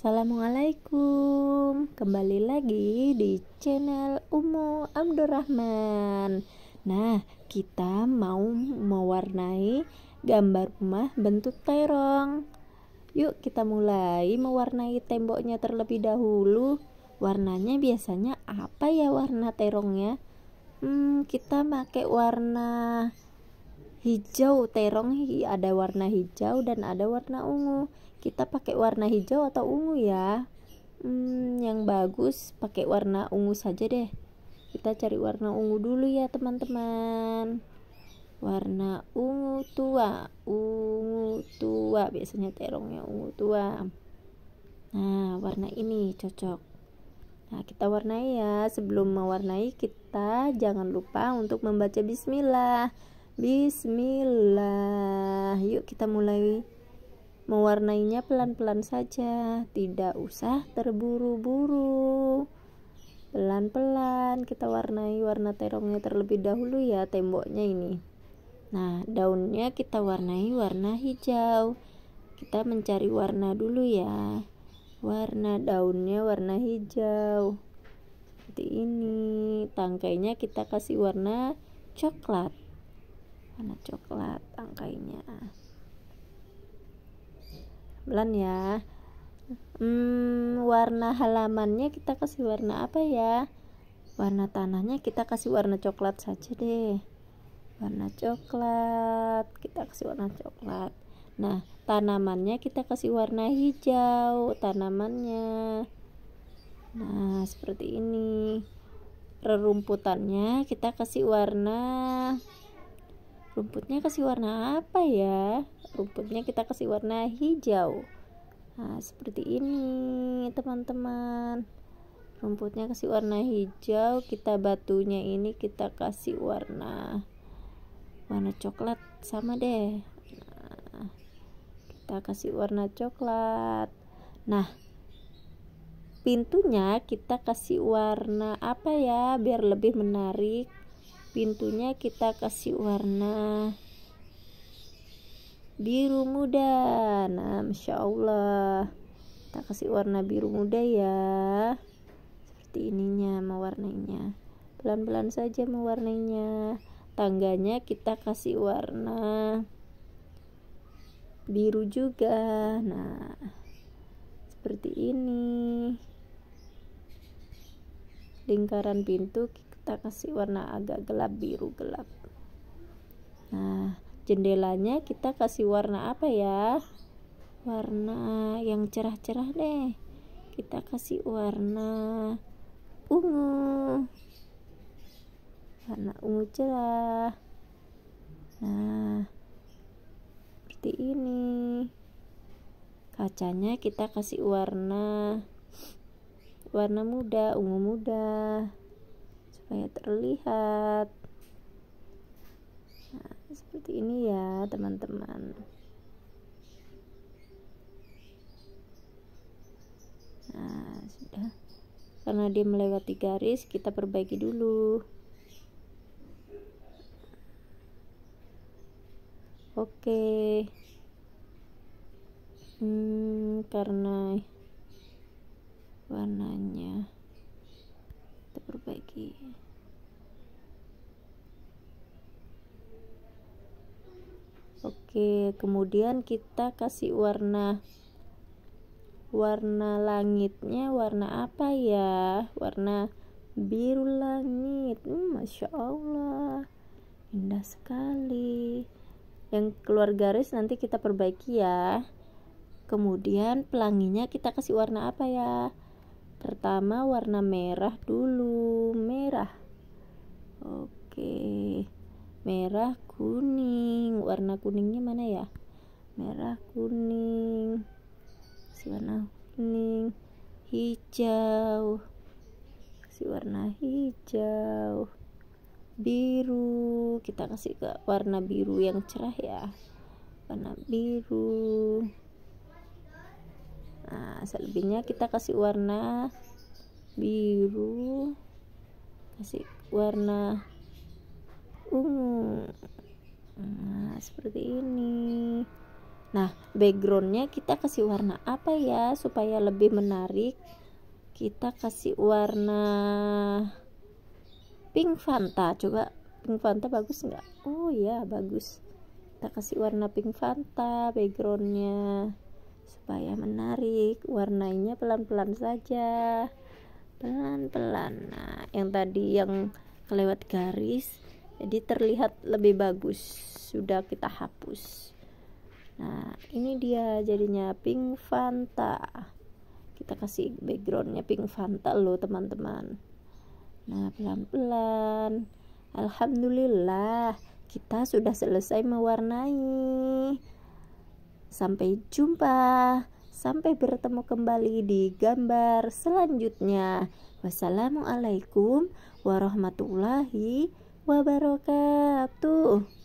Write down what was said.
Assalamualaikum Kembali lagi di channel Umu Abdurrahman Nah kita mau mewarnai gambar rumah bentuk terong Yuk kita mulai mewarnai temboknya terlebih dahulu Warnanya biasanya apa ya warna terongnya? Hmm, kita pakai warna hijau terong ada warna hijau dan ada warna ungu kita pakai warna hijau atau ungu ya hmm, yang bagus pakai warna ungu saja deh kita cari warna ungu dulu ya teman-teman warna ungu tua ungu tua biasanya terongnya ungu tua nah warna ini cocok Nah, kita warnai ya. Sebelum mewarnai, kita jangan lupa untuk membaca bismillah. Bismillah yuk kita mulai mewarnainya pelan-pelan saja tidak usah terburu-buru pelan-pelan kita warnai warna terongnya terlebih dahulu ya temboknya ini nah daunnya kita warnai warna hijau kita mencari warna dulu ya warna daunnya warna hijau seperti ini tangkainya kita kasih warna coklat warna coklat tangkainya belan ya hmm, warna halamannya kita kasih warna apa ya warna tanahnya kita kasih warna coklat saja deh warna coklat kita kasih warna coklat nah tanamannya kita kasih warna hijau tanamannya nah seperti ini rerumputannya kita kasih warna rumputnya kasih warna apa ya rumputnya kita kasih warna hijau nah seperti ini teman-teman rumputnya kasih warna hijau kita batunya ini kita kasih warna warna coklat sama deh nah, kita kasih warna coklat nah pintunya kita kasih warna apa ya biar lebih menarik pintunya kita kasih warna biru muda nah masya Allah kita kasih warna biru muda ya seperti ininya mewarnainya pelan-pelan saja mewarnainya tangganya kita kasih warna biru juga nah seperti ini lingkaran pintu kita kasih warna agak gelap biru gelap nah jendelanya kita kasih warna apa ya warna yang cerah-cerah deh kita kasih warna ungu warna ungu cerah nah seperti ini kacanya kita kasih warna warna muda ungu muda banyak terlihat nah, seperti ini ya teman-teman nah sudah karena dia melewati garis kita perbaiki dulu oke hmm, karena warnanya diperbaiki oke kemudian kita kasih warna warna langitnya warna apa ya warna biru langit hmm, Masya Allah indah sekali yang keluar garis nanti kita perbaiki ya kemudian pelanginya kita kasih warna apa ya pertama warna merah dulu merah oke merah kuning warna kuningnya mana ya merah kuning si warna kuning hijau si warna hijau biru kita kasih ke warna biru yang cerah ya warna biru nah selebihnya kita kasih warna biru kasih warna ungu nah seperti ini nah backgroundnya kita kasih warna apa ya supaya lebih menarik kita kasih warna pink fanta coba pink fanta bagus nggak oh ya bagus kita kasih warna pink fanta backgroundnya supaya menarik warnanya pelan-pelan saja pelan-pelan nah yang tadi yang kelewat garis jadi terlihat lebih bagus sudah kita hapus nah ini dia jadinya pink fanta kita kasih backgroundnya pink fanta loh teman-teman nah pelan-pelan alhamdulillah kita sudah selesai mewarnai Sampai jumpa, sampai bertemu kembali di gambar selanjutnya. Wassalamualaikum warahmatullahi wabarakatuh.